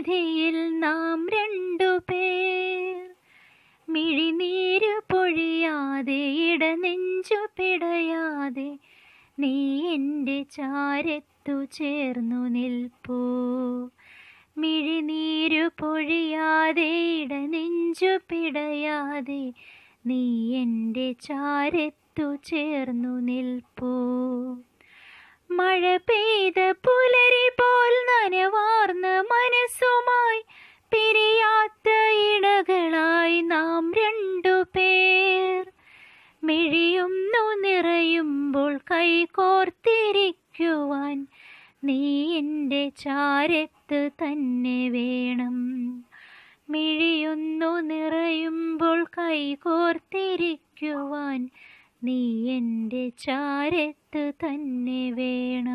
സന്നിധിയിൽ നാം രണ്ടുപേർ മിഴിനീര് പൊഴിയാതെ നെഞ്ചു പിടയാതെ നീ എൻ്റെ ചാരത്തു ചേർന്നു നിൽപ്പൂ മിഴിനീരു പൊഴിയാതെ നെഞ്ചു പിടയാതെ നീ എൻ്റെ ചാരത്തു ചേർന്നു നിൽപ്പൂ മഴ പെയ് ചേർന്ന് മനസ്സുമായി പിരിയാത്ത ഇണകളായി നാം രണ്ടു പേർ മിഴിയുന്നു നിറയുമ്പോൾ കോർത്തിരിക്കുവാൻ നീ എൻ്റെ ചാരത്ത് തന്നെ വേണം മിഴിയുന്നു നിറയുമ്പോൾ കോർത്തിരിക്കുവാൻ നീ എൻ്റെ ചാരത്ത് തന്നെ വേണം